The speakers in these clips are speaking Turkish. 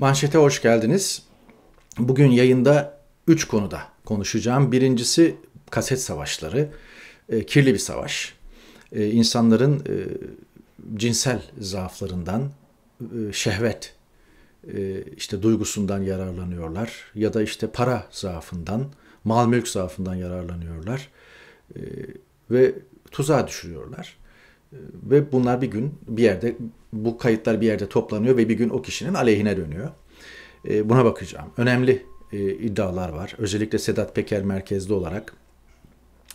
Manşete hoş geldiniz. Bugün yayında 3 konuda konuşacağım. Birincisi kaset savaşları, e, kirli bir savaş. E, insanların e, cinsel zaaflarından, e, şehvet e, işte duygusundan yararlanıyorlar ya da işte para zaafından, mal mülk zaafından yararlanıyorlar e, ve tuzağa düşürüyorlar. E, ve bunlar bir gün bir yerde bu kayıtlar bir yerde toplanıyor ve bir gün o kişinin aleyhine dönüyor. E, buna bakacağım. Önemli e, iddialar var. Özellikle Sedat Peker merkezli olarak.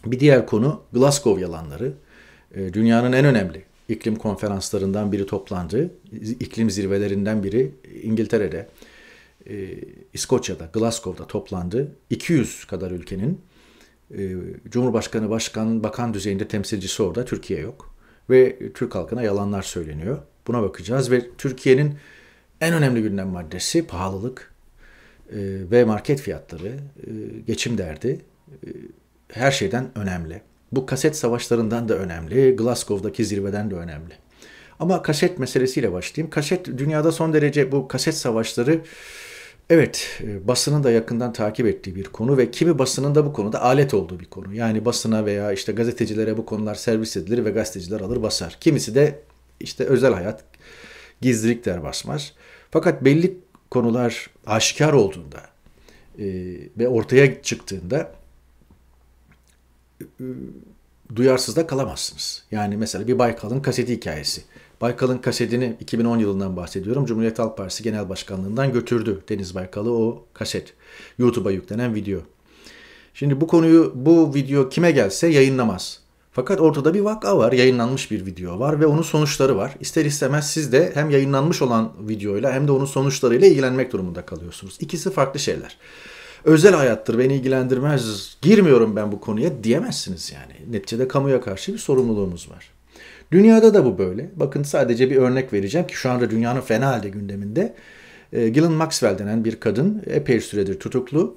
Bir diğer konu Glasgow yalanları. E, dünyanın en önemli iklim konferanslarından biri toplandı. İklim zirvelerinden biri İngiltere'de, e, İskoçya'da, Glasgow'da toplandı. 200 kadar ülkenin e, Cumhurbaşkanı, başkan, bakan düzeyinde temsilcisi orada. Türkiye yok. Ve Türk halkına yalanlar söyleniyor. Buna bakacağız ve Türkiye'nin en önemli gündem maddesi pahalılık e, ve market fiyatları, e, geçim derdi e, her şeyden önemli. Bu kaset savaşlarından da önemli, Glasgow'daki zirveden de önemli. Ama kaset meselesiyle başlayayım. Kaset dünyada son derece bu kaset savaşları Evet, e, basının da yakından takip ettiği bir konu ve kimi basının da bu konuda alet olduğu bir konu. Yani basına veya işte gazetecilere bu konular servis edilir ve gazeteciler alır basar. Kimisi de işte özel hayat, gizlilik der basmaz. Fakat belli konular aşikar olduğunda e, ve ortaya çıktığında e, duyarsızda kalamazsınız. Yani mesela bir Baykal'ın kaseti hikayesi. Baykal'ın kasetini 2010 yılından bahsediyorum. Cumhuriyet Halk Partisi Genel Başkanlığından götürdü Deniz Baykal'ı o kaset. YouTube'a yüklenen video. Şimdi bu konuyu bu video kime gelse yayınlamaz. Fakat ortada bir vaka var, yayınlanmış bir video var ve onun sonuçları var. İster istemez siz de hem yayınlanmış olan videoyla hem de onun sonuçlarıyla ilgilenmek durumunda kalıyorsunuz. İkisi farklı şeyler. Özel hayattır, beni ilgilendirmez, girmiyorum ben bu konuya diyemezsiniz yani. Neticede kamuya karşı bir sorumluluğumuz var. Dünyada da bu böyle. Bakın sadece bir örnek vereceğim ki şu anda dünyanın fena halde gündeminde. E, Gillian Maxwell denen bir kadın epey süredir tutuklu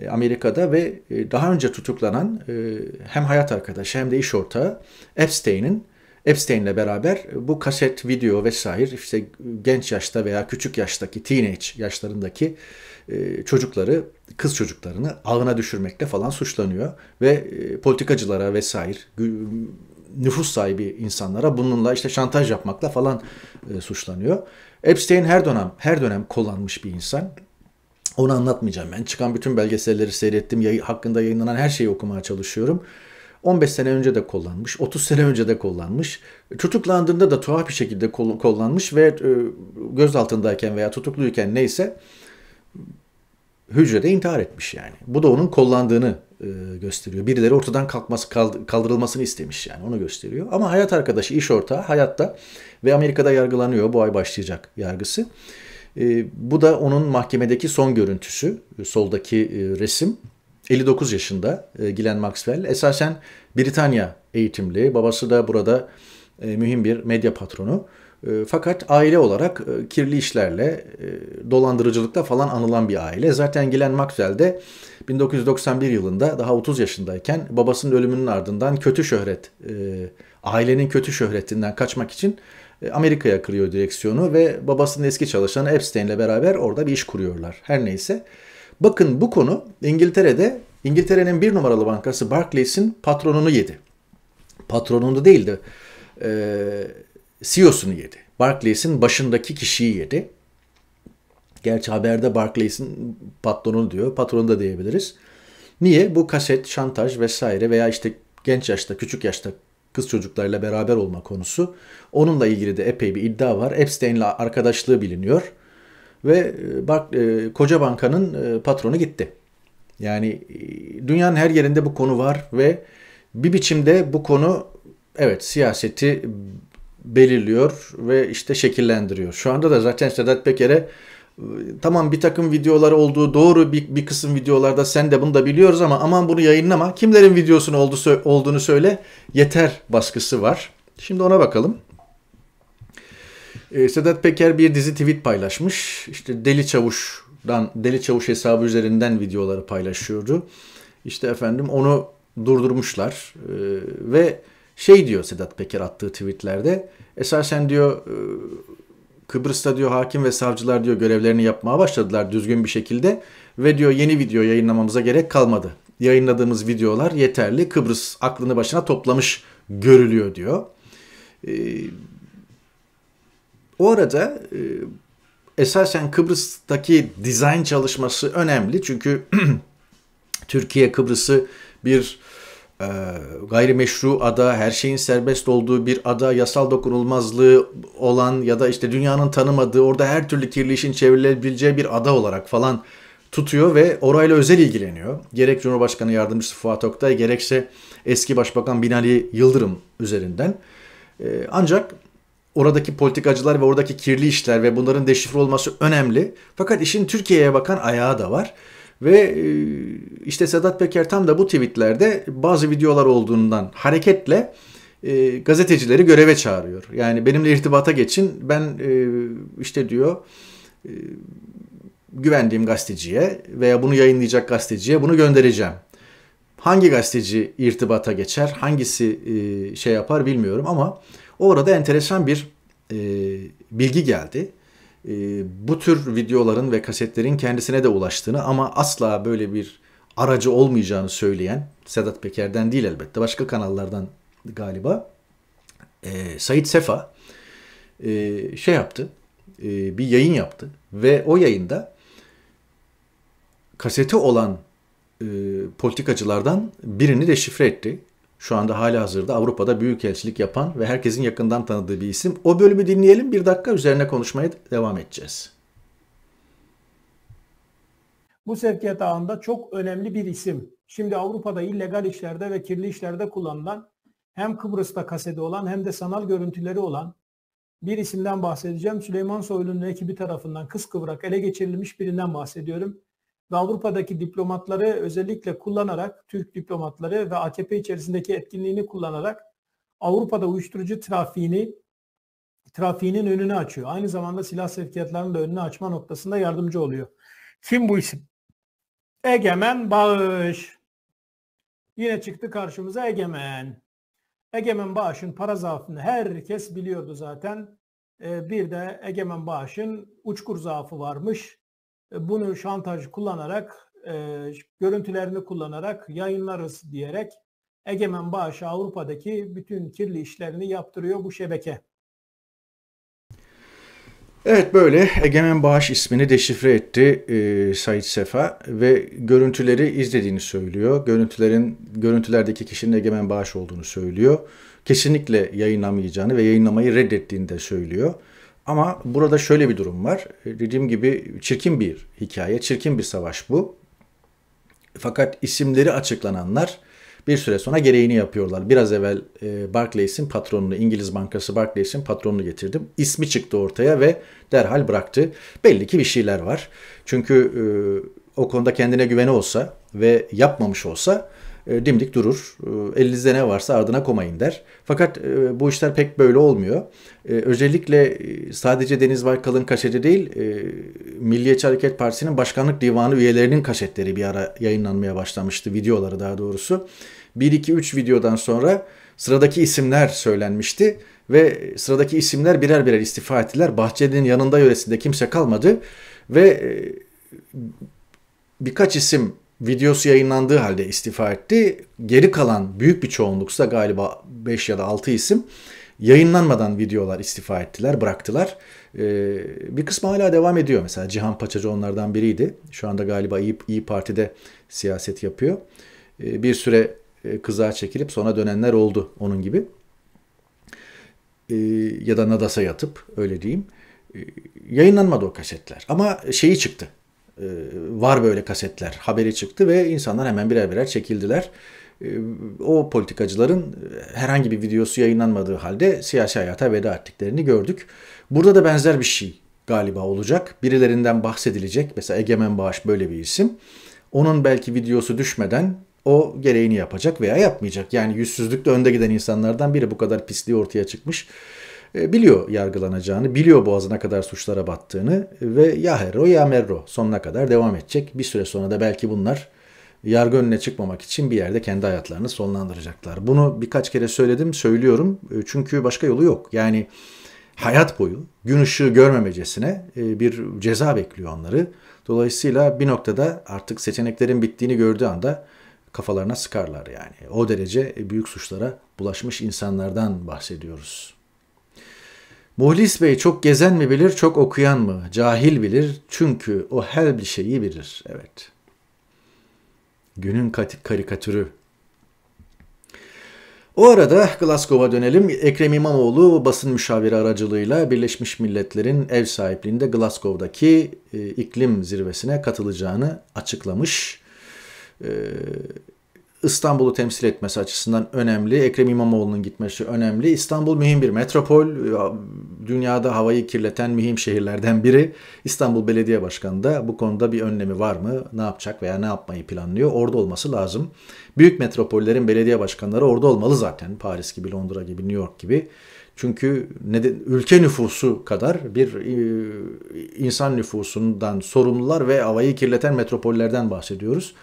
e, Amerika'da ve e, daha önce tutuklanan e, hem hayat arkadaşı hem de iş ortağı Epstein'in Epstein'le beraber bu kaset, video vesaire işte genç yaşta veya küçük yaştaki teenage yaşlarındaki çocukları, kız çocuklarını ağına düşürmekle falan suçlanıyor ve politikacılara vesaire nüfus sahibi insanlara bununla işte şantaj yapmakla falan suçlanıyor. Epstein her dönem her dönem kullanmış bir insan. Onu anlatmayacağım ben. Çıkan bütün belgeselleri seyrettim. Yay- hakkında yayınlanan her şeyi okumaya çalışıyorum. 15 sene önce de kullanmış, 30 sene önce de kullanmış. Tutuklandığında da tuhaf bir şekilde kullanmış ve e, altındayken veya tutukluyken neyse hücrede intihar etmiş yani. Bu da onun kullandığını e, gösteriyor. Birileri ortadan kalkması kaldırılmasını istemiş yani onu gösteriyor. Ama hayat arkadaşı, iş ortağı hayatta ve Amerika'da yargılanıyor. Bu ay başlayacak yargısı. Ee, bu da onun mahkemedeki son görüntüsü. E, soldaki e, resim. 59 yaşında e, Maxwell. Esasen Britanya eğitimli. Babası da burada e, mühim bir medya patronu. fakat aile olarak kirli işlerle, e, dolandırıcılıkla falan anılan bir aile. Zaten Glenn Maxwell de 1991 yılında daha 30 yaşındayken babasının ölümünün ardından kötü şöhret, ailenin kötü şöhretinden kaçmak için e, Amerika'ya kırıyor direksiyonu ve babasının eski çalışanı Epstein'le beraber orada bir iş kuruyorlar. Her neyse. Bakın bu konu İngiltere'de İngiltere'nin bir numaralı bankası Barclays'in patronunu yedi. Patronunu değildi. E, CEO'sunu yedi. Barclays'in başındaki kişiyi yedi. Gerçi haberde Barclays'in patronu diyor. Patronu da diyebiliriz. Niye? Bu kaset, şantaj vesaire veya işte genç yaşta, küçük yaşta kız çocuklarıyla beraber olma konusu. Onunla ilgili de epey bir iddia var. Epstein'le arkadaşlığı biliniyor. Ve e, bak e, koca bankanın e, patronu gitti. Yani e, dünyanın her yerinde bu konu var ve bir biçimde bu konu evet siyaseti belirliyor ve işte şekillendiriyor. Şu anda da zaten Sedat Peker'e tamam bir takım videolar olduğu doğru bir, bir kısım videolarda sen de bunu da biliyoruz ama aman bunu yayınlama. Kimlerin videosunu oldu, olduğunu söyle yeter baskısı var. Şimdi ona bakalım. Ee, Sedat Peker bir dizi tweet paylaşmış. İşte Deli Çavuş'dan, Deli Çavuş hesabı üzerinden videoları paylaşıyordu. İşte efendim onu durdurmuşlar ee, ve şey diyor Sedat Peker attığı tweetlerde esasen diyor e, Kıbrıs'ta diyor hakim ve savcılar diyor görevlerini yapmaya başladılar düzgün bir şekilde ve diyor yeni video yayınlamamıza gerek kalmadı. Yayınladığımız videolar yeterli. Kıbrıs aklını başına toplamış görülüyor diyor. Ee, o arada e, esasen Kıbrıs'taki dizayn çalışması önemli. Çünkü Türkiye Kıbrıs'ı bir e, gayrimeşru ada, her şeyin serbest olduğu bir ada, yasal dokunulmazlığı olan ya da işte dünyanın tanımadığı, orada her türlü kirli işin çevrilebileceği bir ada olarak falan tutuyor ve orayla özel ilgileniyor. Gerek Cumhurbaşkanı Yardımcısı Fuat Oktay gerekse eski Başbakan Binali Yıldırım üzerinden. Ee, ancak oradaki politikacılar ve oradaki kirli işler ve bunların deşifre olması önemli. Fakat işin Türkiye'ye bakan ayağı da var. Ve e, işte Sedat Peker tam da bu tweetlerde bazı videolar olduğundan hareketle e, gazetecileri göreve çağırıyor. Yani benimle irtibata geçin. Ben e, işte diyor e, güvendiğim gazeteciye veya bunu yayınlayacak gazeteciye bunu göndereceğim. Hangi gazeteci irtibata geçer, hangisi e, şey yapar bilmiyorum ama orada enteresan bir e, bilgi geldi. Ee, bu tür videoların ve kasetlerin kendisine de ulaştığını ama asla böyle bir aracı olmayacağını söyleyen Sedat Peker'den değil elbette başka kanallardan galiba e, Sait Sefa e, şey yaptı e, bir yayın yaptı ve o yayında kaseti olan e, politikacılardan birini de şifre etti. Şu anda hala hazırda Avrupa'da büyük elçilik yapan ve herkesin yakından tanıdığı bir isim. O bölümü dinleyelim bir dakika üzerine konuşmaya devam edeceğiz. Bu sevkiyat ağında çok önemli bir isim. Şimdi Avrupa'da illegal işlerde ve kirli işlerde kullanılan hem Kıbrıs'ta kasede olan hem de sanal görüntüleri olan bir isimden bahsedeceğim. Süleyman Soylu'nun ekibi tarafından kıskıvrak ele geçirilmiş birinden bahsediyorum ve Avrupa'daki diplomatları özellikle kullanarak Türk diplomatları ve AKP içerisindeki etkinliğini kullanarak Avrupa'da uyuşturucu trafiğini trafiğinin önünü açıyor. Aynı zamanda silah sevkiyatlarının da önünü açma noktasında yardımcı oluyor. Kim bu isim? Egemen Bağış. Yine çıktı karşımıza Egemen. Egemen Bağış'ın para zaafını herkes biliyordu zaten. Ee, bir de Egemen Bağış'ın uçkur zaafı varmış. E, bunu şantaj kullanarak, e, görüntülerini kullanarak yayınlarız diyerek Egemen Bağış Avrupa'daki bütün kirli işlerini yaptırıyor bu şebeke. Evet böyle Egemen Bağış ismini deşifre etti e, Said Sefa ve görüntüleri izlediğini söylüyor. Görüntülerin görüntülerdeki kişinin Egemen Bağış olduğunu söylüyor. Kesinlikle yayınlamayacağını ve yayınlamayı reddettiğini de söylüyor. Ama burada şöyle bir durum var. E, dediğim gibi çirkin bir hikaye, çirkin bir savaş bu. Fakat isimleri açıklananlar bir süre sonra gereğini yapıyorlar. Biraz evvel e, Barclays'in patronunu, İngiliz Bankası Barclays'in patronunu getirdim. İsmi çıktı ortaya ve derhal bıraktı. Belli ki bir şeyler var. Çünkü e, o konuda kendine güveni olsa ve yapmamış olsa e, dimdik durur. E, elinizde ne varsa ardına komayın der. Fakat e, bu işler pek böyle olmuyor. E, özellikle sadece Deniz Baykal'ın kaşeti değil, e, Milliyetçi Hareket Partisi'nin başkanlık divanı üyelerinin kaşetleri bir ara yayınlanmaya başlamıştı. Videoları daha doğrusu. 1-2-3 videodan sonra sıradaki isimler söylenmişti ve sıradaki isimler birer birer istifa ettiler. Bahçeli'nin yanında yöresinde kimse kalmadı ve birkaç isim videosu yayınlandığı halde istifa etti. Geri kalan büyük bir çoğunluksa galiba 5 ya da 6 isim yayınlanmadan videolar istifa ettiler, bıraktılar. Ee, bir kısmı hala devam ediyor. Mesela Cihan Paçacı onlardan biriydi. Şu anda galiba İyi, İyi Parti'de siyaset yapıyor. Ee, bir süre e, kıza çekilip sonra dönenler oldu onun gibi. Ee, ya da Nadas'a yatıp öyle diyeyim. Ee, yayınlanmadı o kaşetler. Ama şeyi çıktı. Ee, var böyle kasetler haberi çıktı ve insanlar hemen birer birer çekildiler. Ee, o politikacıların e, herhangi bir videosu yayınlanmadığı halde siyasi hayata veda ettiklerini gördük. Burada da benzer bir şey galiba olacak. Birilerinden bahsedilecek. Mesela Egemen Bağış böyle bir isim. Onun belki videosu düşmeden o gereğini yapacak veya yapmayacak. Yani yüzsüzlükle önde giden insanlardan biri bu kadar pisliği ortaya çıkmış. E, biliyor yargılanacağını, biliyor boğazına kadar suçlara battığını ve ya herro ya merro sonuna kadar devam edecek. Bir süre sonra da belki bunlar yargı önüne çıkmamak için bir yerde kendi hayatlarını sonlandıracaklar. Bunu birkaç kere söyledim, söylüyorum. E, çünkü başka yolu yok. Yani hayat boyu gün ışığı görmemecesine e, bir ceza bekliyor onları. Dolayısıyla bir noktada artık seçeneklerin bittiğini gördüğü anda kafalarına sıkarlar yani. O derece büyük suçlara bulaşmış insanlardan bahsediyoruz. Muhlis Bey çok gezen mi bilir, çok okuyan mı? Cahil bilir çünkü o her bir şeyi bilir. Evet. Günün karikatürü. O arada Glasgow'a dönelim. Ekrem İmamoğlu basın müşaviri aracılığıyla Birleşmiş Milletler'in ev sahipliğinde Glasgow'daki e, iklim zirvesine katılacağını açıklamış. E, İstanbul'u temsil etmesi açısından önemli. Ekrem İmamoğlu'nun gitmesi önemli. İstanbul mühim bir metropol. Dünyada havayı kirleten mühim şehirlerden biri. İstanbul Belediye Başkanı da bu konuda bir önlemi var mı? Ne yapacak veya ne yapmayı planlıyor? Orada olması lazım. Büyük metropollerin belediye başkanları orada olmalı zaten. Paris gibi, Londra gibi, New York gibi. Çünkü neden, ülke nüfusu kadar bir e, insan nüfusundan sorumlular ve havayı kirleten metropollerden bahsediyoruz.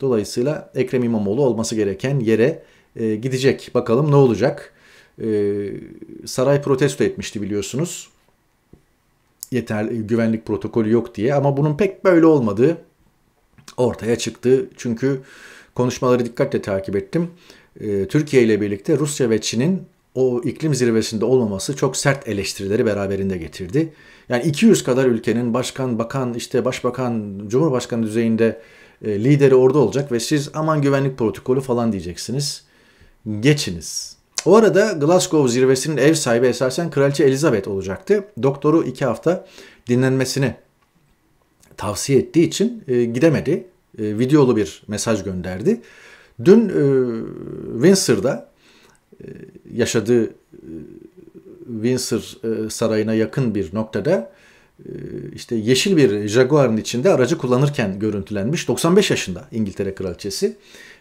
Dolayısıyla Ekrem İmamoğlu olması gereken yere e, gidecek. Bakalım ne olacak? E, saray protesto etmişti biliyorsunuz. yeter güvenlik protokolü yok diye ama bunun pek böyle olmadığı ortaya çıktı. Çünkü konuşmaları dikkatle takip ettim. E, Türkiye ile birlikte Rusya ve Çin'in o iklim zirvesinde olmaması çok sert eleştirileri beraberinde getirdi. Yani 200 kadar ülkenin başkan, bakan, işte başbakan, cumhurbaşkanı düzeyinde e, lideri orada olacak ve siz aman güvenlik protokolü falan diyeceksiniz. Geçiniz. O arada Glasgow zirvesinin ev sahibi esasen Kraliçe Elizabeth olacaktı. Doktoru iki hafta dinlenmesini tavsiye ettiği için e, gidemedi. E, videolu bir mesaj gönderdi. Dün e, Windsor'da e, yaşadığı e, Windsor e, sarayına yakın bir noktada ee, işte yeşil bir Jaguar'ın içinde aracı kullanırken görüntülenmiş 95 yaşında İngiltere kraliçesi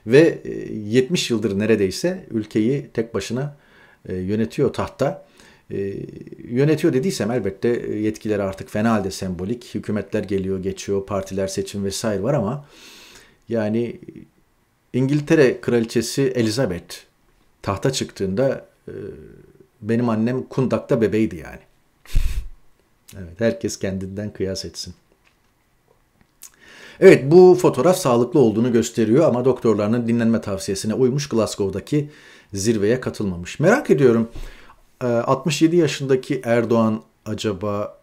ve 70 e, yıldır neredeyse ülkeyi tek başına e, yönetiyor tahtta. E, yönetiyor dediysem elbette yetkileri artık fena halde sembolik. Hükümetler geliyor, geçiyor, partiler seçim vesaire var ama yani İngiltere kraliçesi Elizabeth tahta çıktığında benim annem kundakta bebeğiydi yani. Evet, herkes kendinden kıyas etsin. Evet bu fotoğraf sağlıklı olduğunu gösteriyor ama doktorlarının dinlenme tavsiyesine uymuş Glasgow'daki zirveye katılmamış. Merak ediyorum 67 e, yaşındaki Erdoğan acaba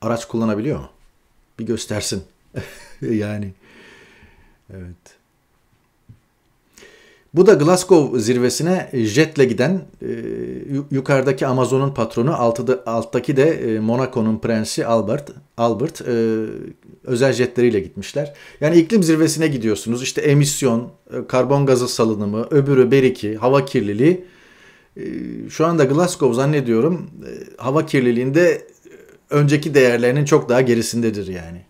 araç kullanabiliyor mu? Bir göstersin. yani evet. Bu da Glasgow zirvesine e, jetle giden e, yukarıdaki Amazon'un patronu altıda, alttaki de e, Monaco'nun prensi Albert Albert e, özel jetleriyle gitmişler. Yani iklim zirvesine gidiyorsunuz. İşte emisyon, e, karbon gazı salınımı, öbürü beriki, hava kirliliği. E, şu anda Glasgow zannediyorum e, hava kirliliğinde e, önceki değerlerinin çok daha gerisindedir yani.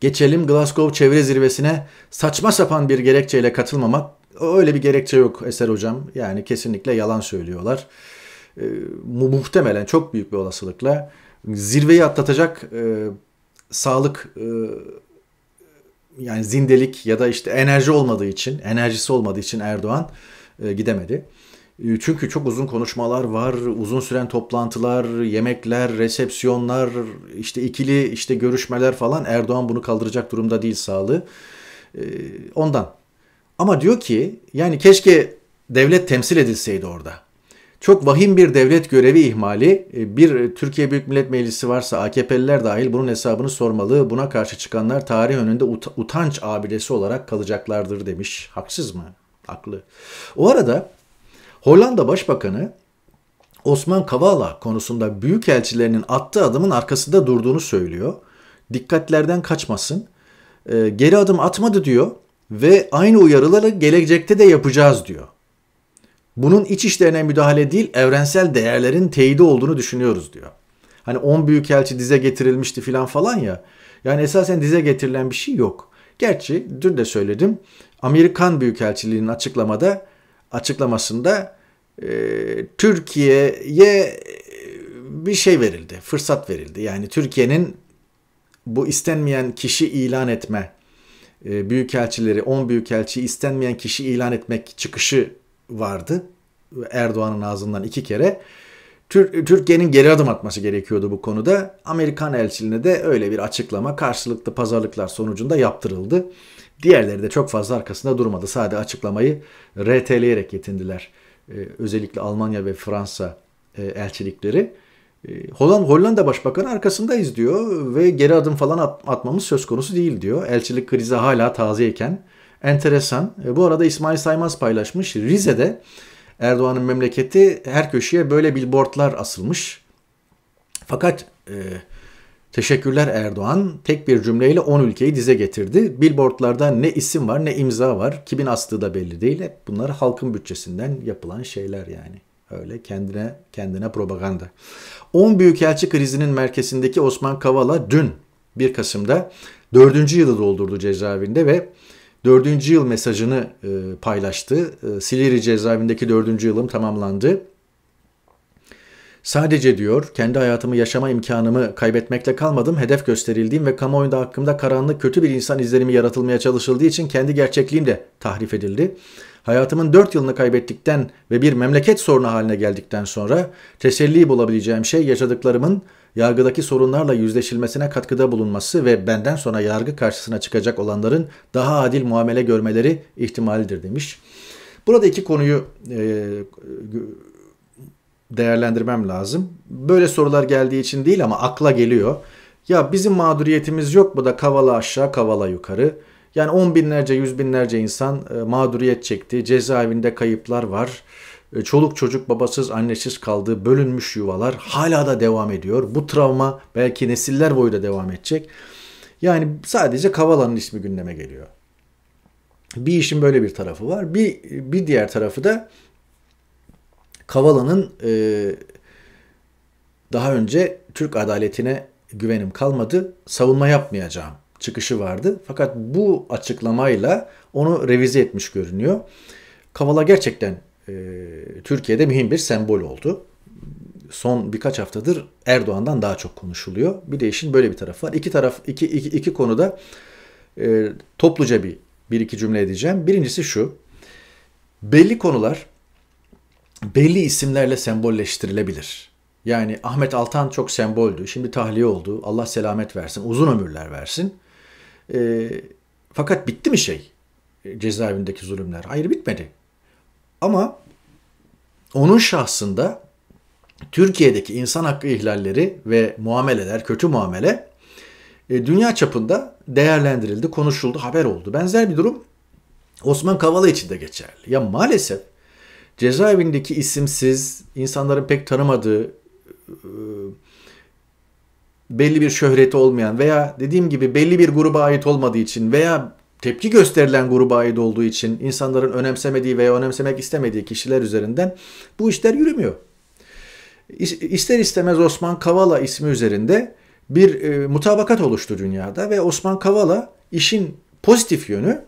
Geçelim Glasgow Çevre Zirvesi'ne saçma sapan bir gerekçeyle katılmamak. Öyle bir gerekçe yok Eser Hocam. Yani kesinlikle yalan söylüyorlar. E, muhtemelen çok büyük bir olasılıkla zirveyi atlatacak e, sağlık e, yani zindelik ya da işte enerji olmadığı için, enerjisi olmadığı için Erdoğan e, gidemedi. Ee, çünkü çok uzun konuşmalar var, uzun süren toplantılar, yemekler, resepsiyonlar, işte ikili işte görüşmeler falan. Erdoğan bunu kaldıracak durumda değil sağlığı. Ee, ondan. Ama diyor ki yani keşke devlet temsil edilseydi orada. Çok vahim bir devlet görevi ihmali. E, bir Türkiye Büyük Millet Meclisi varsa AKP'liler dahil bunun hesabını sormalı. Buna karşı çıkanlar tarih önünde utanç abidesi olarak kalacaklardır demiş. Haksız mı? Haklı. O arada Hollanda Başbakanı Osman Kavala konusunda büyük elçilerinin attığı adımın arkasında durduğunu söylüyor. Dikkatlerden kaçmasın. E, geri adım atmadı diyor ve aynı uyarıları gelecekte de yapacağız diyor. Bunun iç işlerine müdahale değil evrensel değerlerin teyidi olduğunu düşünüyoruz diyor. Hani 10 büyükelçi dize getirilmişti filan falan ya. Yani esasen dize getirilen bir şey yok. Gerçi dün de söyledim. Amerikan Büyükelçiliğinin açıklamada açıklamasında e, Türkiye'ye e, bir şey verildi, fırsat verildi. Yani Türkiye'nin bu istenmeyen kişi ilan etme e, büyükelçileri, 10 büyükelçi istenmeyen kişi ilan etmek çıkışı vardı. Erdoğan'ın ağzından iki kere. Türkiye'nin geri adım atması gerekiyordu bu konuda. Amerikan elçiliğine de öyle bir açıklama karşılıklı pazarlıklar sonucunda yaptırıldı. Diğerleri de çok fazla arkasında durmadı. Sadece açıklamayı RT'leyerek yetindiler. Ee, özellikle Almanya ve Fransa e, elçilikleri. Ee, Holland, Hollanda Başbakanı arkasındayız diyor ve geri adım falan at, atmamız söz konusu değil diyor. Elçilik krizi hala tazeyken. Enteresan. E, bu arada İsmail Saymaz paylaşmış. Rize'de Erdoğan'ın memleketi her köşeye böyle billboardlar asılmış. Fakat e, teşekkürler Erdoğan tek bir cümleyle 10 ülkeyi dize getirdi. Billboardlarda ne isim var ne imza var. Kimin astığı da belli değil. Hep bunlar halkın bütçesinden yapılan şeyler yani. Öyle kendine kendine propaganda. 10 büyükelçi krizinin merkezindeki Osman Kavala dün 1 Kasım'da 4. yılı doldurdu cezaevinde ve dördüncü yıl mesajını e, paylaştı. E, Silivri cezaevindeki dördüncü yılım tamamlandı. Sadece diyor kendi hayatımı yaşama imkanımı kaybetmekle kalmadım. Hedef gösterildiğim ve kamuoyunda hakkımda karanlık kötü bir insan izlenimi yaratılmaya çalışıldığı için kendi gerçekliğim de tahrif edildi. Hayatımın 4 yılını kaybettikten ve bir memleket sorunu haline geldikten sonra teselli bulabileceğim şey yaşadıklarımın yargıdaki sorunlarla yüzleşilmesine katkıda bulunması ve benden sonra yargı karşısına çıkacak olanların daha adil muamele görmeleri ihtimalidir demiş. Burada iki konuyu e, değerlendirmem lazım. Böyle sorular geldiği için değil ama akla geliyor. Ya bizim mağduriyetimiz yok bu da kavala aşağı kavala yukarı. Yani on binlerce yüz binlerce insan e, mağduriyet çekti. Cezaevinde kayıplar var. E, çoluk çocuk babasız annesiz kaldığı bölünmüş yuvalar hala da devam ediyor. Bu travma belki nesiller boyu da devam edecek. Yani sadece Kavala'nın ismi gündeme geliyor. Bir işin böyle bir tarafı var. Bir, bir diğer tarafı da Kavala'nın e, daha önce Türk adaletine güvenim kalmadı, savunma yapmayacağım çıkışı vardı. Fakat bu açıklamayla onu revize etmiş görünüyor. Kavala gerçekten ee, Türkiye'de mühim bir sembol oldu. Son birkaç haftadır Erdoğan'dan daha çok konuşuluyor. Bir de işin böyle bir tarafı var. İki taraf iki iki, iki konuda e, topluca bir bir iki cümle edeceğim. Birincisi şu. Belli konular belli isimlerle sembolleştirilebilir. Yani Ahmet Altan çok semboldü. Şimdi tahliye oldu. Allah selamet versin. Uzun ömürler versin. E, fakat bitti mi şey? E, cezaevindeki zulümler. Hayır bitmedi. Ama onun şahsında Türkiye'deki insan hakkı ihlalleri ve muameleler, kötü muamele e, dünya çapında değerlendirildi, konuşuldu, haber oldu. Benzer bir durum Osman Kavala için de geçerli. Ya maalesef cezaevindeki isimsiz, insanların pek tanımadığı, e, belli bir şöhreti olmayan veya dediğim gibi belli bir gruba ait olmadığı için veya tepki gösterilen gruba ait olduğu için insanların önemsemediği veya önemsemek istemediği kişiler üzerinden bu işler yürümüyor. İster istemez Osman Kavala ismi üzerinde bir e, mutabakat oluştu dünyada ve Osman Kavala işin pozitif yönü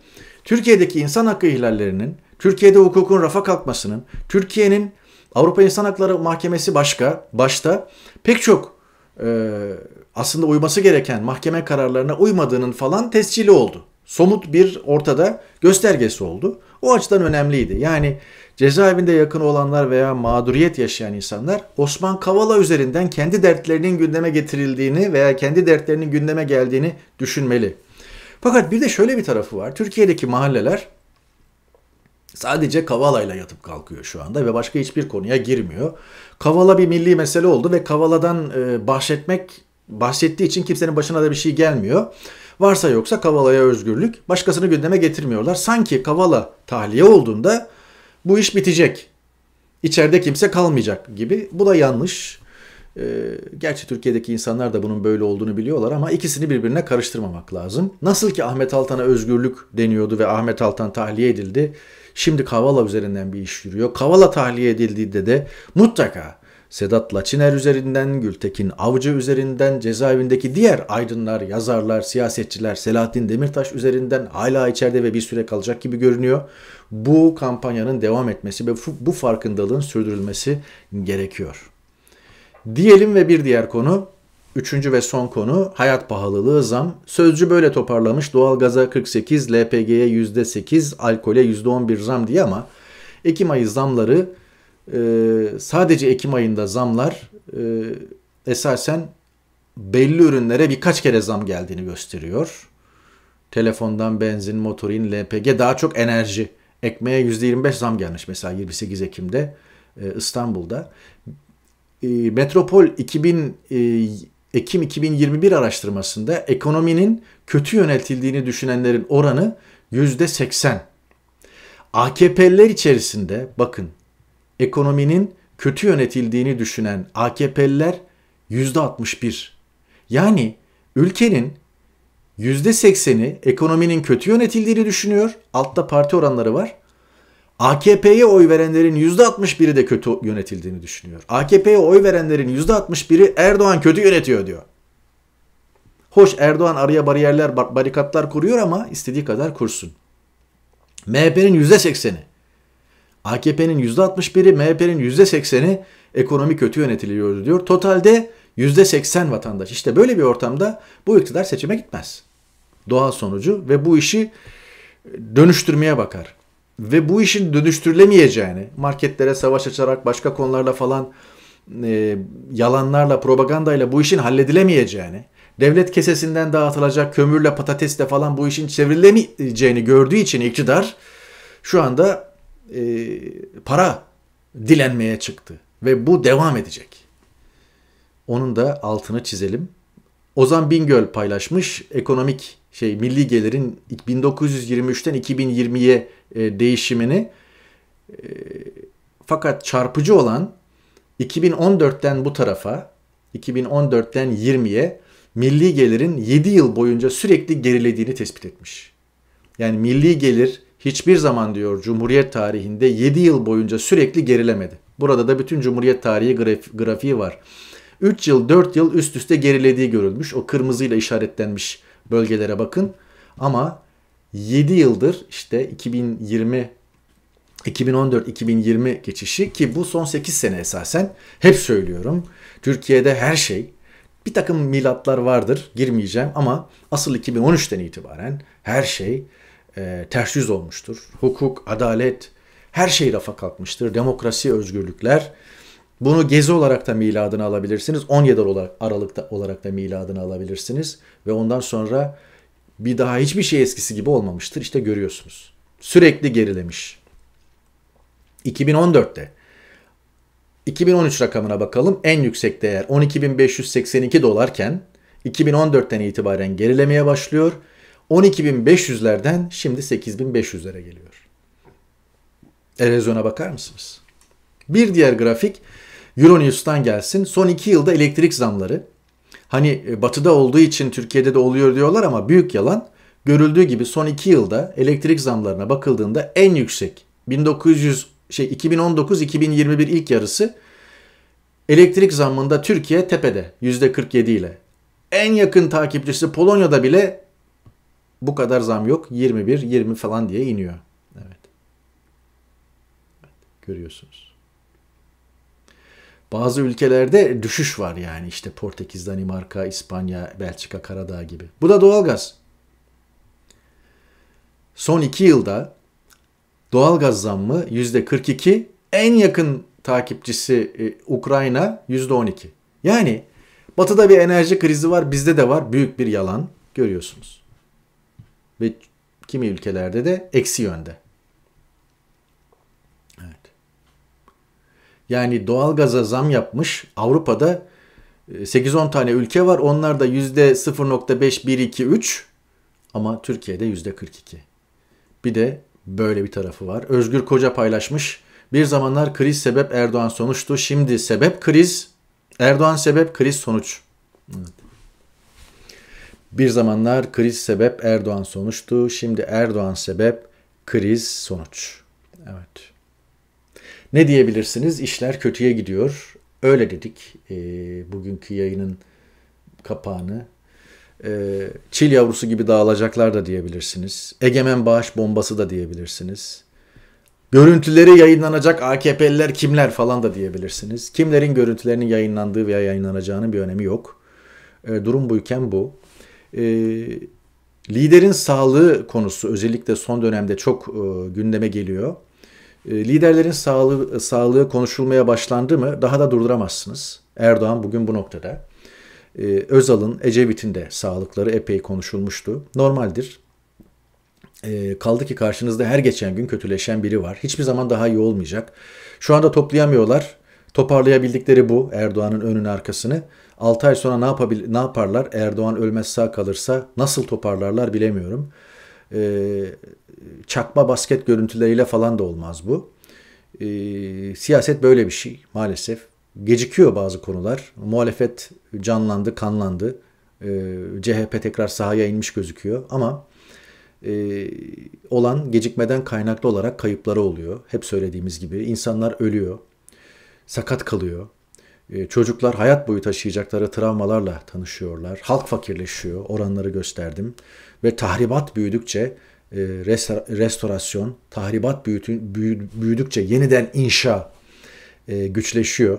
Türkiye'deki insan hakkı ihlallerinin, Türkiye'de hukukun rafa kalkmasının, Türkiye'nin Avrupa İnsan Hakları Mahkemesi başka, başta pek çok e, aslında uyması gereken mahkeme kararlarına uymadığının falan tescili oldu somut bir ortada göstergesi oldu. O açıdan önemliydi. Yani cezaevinde yakın olanlar veya mağduriyet yaşayan insanlar Osman Kavala üzerinden kendi dertlerinin gündeme getirildiğini veya kendi dertlerinin gündeme geldiğini düşünmeli. Fakat bir de şöyle bir tarafı var. Türkiye'deki mahalleler Sadece Kavala ile yatıp kalkıyor şu anda ve başka hiçbir konuya girmiyor. Kavala bir milli mesele oldu ve Kavala'dan e, bahsetmek bahsettiği için kimsenin başına da bir şey gelmiyor. Varsa yoksa Kavala'ya özgürlük. Başkasını gündeme getirmiyorlar. Sanki Kavala tahliye olduğunda bu iş bitecek. İçeride kimse kalmayacak gibi. Bu da yanlış. Ee, gerçi Türkiye'deki insanlar da bunun böyle olduğunu biliyorlar ama ikisini birbirine karıştırmamak lazım. Nasıl ki Ahmet Altan'a özgürlük deniyordu ve Ahmet Altan tahliye edildi. Şimdi Kavala üzerinden bir iş yürüyor. Kavala tahliye edildiğinde de mutlaka Sedat Laçiner üzerinden, Gültekin Avcı üzerinden, cezaevindeki diğer aydınlar, yazarlar, siyasetçiler, Selahattin Demirtaş üzerinden hala içeride ve bir süre kalacak gibi görünüyor. Bu kampanyanın devam etmesi ve bu farkındalığın sürdürülmesi gerekiyor. Diyelim ve bir diğer konu Üçüncü ve son konu hayat pahalılığı zam. Sözcü böyle toparlamış doğalgaza 48, LPG'ye %8, alkole %11 zam diye ama Ekim ayı zamları ee, sadece Ekim ayında zamlar e, esasen belli ürünlere birkaç kere zam geldiğini gösteriyor. Telefondan benzin, motorin, LPG daha çok enerji. Ekmeğe %25 zam gelmiş mesela 28 Ekim'de e, İstanbul'da. E, Metropol 2000 Ekim 2021 araştırmasında ekonominin kötü yönetildiğini düşünenlerin oranı %80. AKP'ler içerisinde bakın ekonominin kötü yönetildiğini düşünen AKP'liler %61. Yani ülkenin %80'i ekonominin kötü yönetildiğini düşünüyor. Altta parti oranları var. AKP'ye oy verenlerin %61'i de kötü yönetildiğini düşünüyor. AKP'ye oy verenlerin %61'i Erdoğan kötü yönetiyor diyor. Hoş Erdoğan araya bariyerler, barikatlar kuruyor ama istediği kadar kursun. MHP'nin %80'i. AKP'nin %61'i, MHP'nin %80'i ekonomi kötü yönetiliyor diyor. Totalde %80 vatandaş. İşte böyle bir ortamda bu iktidar seçime gitmez. Doğal sonucu ve bu işi dönüştürmeye bakar. Ve bu işin dönüştürülemeyeceğini, marketlere savaş açarak başka konularla falan e, yalanlarla, propagandayla bu işin halledilemeyeceğini, devlet kesesinden dağıtılacak kömürle, patatesle falan bu işin çevrilemeyeceğini gördüğü için iktidar şu anda e, para dilenmeye çıktı ve bu devam edecek. Onun da altını çizelim. Ozan Bingöl paylaşmış ekonomik şey milli gelirin 1923'ten 2020'ye e, değişimini. E, fakat çarpıcı olan 2014'ten bu tarafa 2014'ten 20'ye milli gelirin 7 yıl boyunca sürekli gerilediğini tespit etmiş. Yani milli gelir hiçbir zaman diyor Cumhuriyet tarihinde 7 yıl boyunca sürekli gerilemedi. Burada da bütün Cumhuriyet tarihi graf grafiği var. 3 yıl 4 yıl üst üste gerilediği görülmüş. O kırmızıyla işaretlenmiş bölgelere bakın. Ama 7 yıldır işte 2020 2014-2020 geçişi ki bu son 8 sene esasen hep söylüyorum. Türkiye'de her şey bir takım milatlar vardır girmeyeceğim ama asıl 2013'ten itibaren her şey e, ters yüz olmuştur. Hukuk, adalet, her şey rafa kalkmıştır. Demokrasi, özgürlükler. Bunu gezi olarak da miladını alabilirsiniz. 17 olarak, Aralık'ta olarak da miladını alabilirsiniz. Ve ondan sonra bir daha hiçbir şey eskisi gibi olmamıştır. İşte görüyorsunuz. Sürekli gerilemiş. 2014'te 2013 rakamına bakalım. En yüksek değer 12.582 dolarken 2014'ten itibaren gerilemeye başlıyor 12.500'lerden şimdi 8.500'lere geliyor. Erozyona bakar mısınız? Bir diğer grafik Euronews'tan gelsin. Son 2 yılda elektrik zamları. Hani e, batıda olduğu için Türkiye'de de oluyor diyorlar ama büyük yalan. Görüldüğü gibi son 2 yılda elektrik zamlarına bakıldığında en yüksek 1900 şey 2019-2021 ilk yarısı elektrik zammında Türkiye tepede %47 ile. En yakın takipçisi Polonya'da bile bu kadar zam yok. 21, 20 falan diye iniyor. Evet. evet görüyorsunuz. Bazı ülkelerde düşüş var yani işte Portekiz, Danimarka, İspanya, Belçika, Karadağ gibi. Bu da doğalgaz. Son iki yılda doğalgaz zammı yüzde 42, en yakın takipçisi e, Ukrayna yüzde 12. Yani batıda bir enerji krizi var, bizde de var. Büyük bir yalan görüyorsunuz ve kimi ülkelerde de eksi yönde. Evet. Yani doğalgaza zam yapmış Avrupa'da 8-10 e, tane ülke var. Onlar da %0.5123 ama Türkiye'de %42. Bir de böyle bir tarafı var. Özgür Koca paylaşmış. Bir zamanlar kriz sebep Erdoğan sonuçtu. Şimdi sebep kriz. Erdoğan sebep kriz sonuç. Evet. Bir zamanlar kriz sebep Erdoğan sonuçtu. Şimdi Erdoğan sebep kriz sonuç. Evet. Ne diyebilirsiniz? İşler kötüye gidiyor. Öyle dedik e, bugünkü yayının kapağını. E, çil yavrusu gibi dağılacaklar da diyebilirsiniz. Egemen bağış bombası da diyebilirsiniz. Görüntüleri yayınlanacak AKP'liler kimler falan da diyebilirsiniz. Kimlerin görüntülerinin yayınlandığı veya yayınlanacağının bir önemi yok. E, durum buyken bu. E, liderin sağlığı konusu özellikle son dönemde çok e, gündeme geliyor. E, liderlerin sağlığı, sağlığı konuşulmaya başlandı mı daha da durduramazsınız. Erdoğan bugün bu noktada. E, Özal'ın, Ecevit'in de sağlıkları epey konuşulmuştu. Normaldir. E, kaldı ki karşınızda her geçen gün kötüleşen biri var. Hiçbir zaman daha iyi olmayacak. Şu anda toplayamıyorlar. Toparlayabildikleri bu Erdoğan'ın önün arkasını. 6 ay sonra ne, yapabil ne yaparlar? Erdoğan ölmez sağ kalırsa nasıl toparlarlar bilemiyorum. Ee, çakma basket görüntüleriyle falan da olmaz bu. Ee, siyaset böyle bir şey maalesef. Gecikiyor bazı konular. Muhalefet canlandı, kanlandı. Ee, CHP tekrar sahaya inmiş gözüküyor ama e, olan gecikmeden kaynaklı olarak kayıpları oluyor. Hep söylediğimiz gibi insanlar ölüyor sakat kalıyor. Ee, çocuklar hayat boyu taşıyacakları travmalarla tanışıyorlar. Halk fakirleşiyor, oranları gösterdim. Ve tahribat büyüdükçe e, restorasyon, tahribat büyüdükçe yeniden inşa e, güçleşiyor.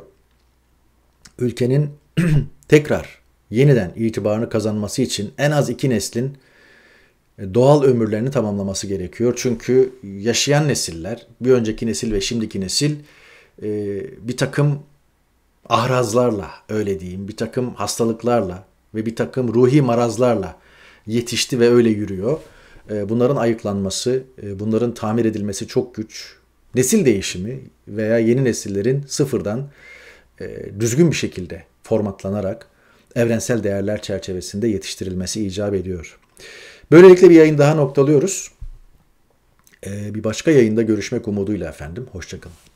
Ülkenin tekrar yeniden itibarını kazanması için en az iki neslin e, doğal ömürlerini tamamlaması gerekiyor. Çünkü yaşayan nesiller, bir önceki nesil ve şimdiki nesil e, bir takım ahrazlarla öyle diyeyim bir takım hastalıklarla ve bir takım ruhi marazlarla yetişti ve öyle yürüyor. E, bunların ayıklanması, e, bunların tamir edilmesi çok güç. Nesil değişimi veya yeni nesillerin sıfırdan e, düzgün bir şekilde formatlanarak evrensel değerler çerçevesinde yetiştirilmesi icap ediyor. Böylelikle bir yayın daha noktalıyoruz. Ee, bir başka yayında görüşmek umuduyla efendim. Hoşçakalın.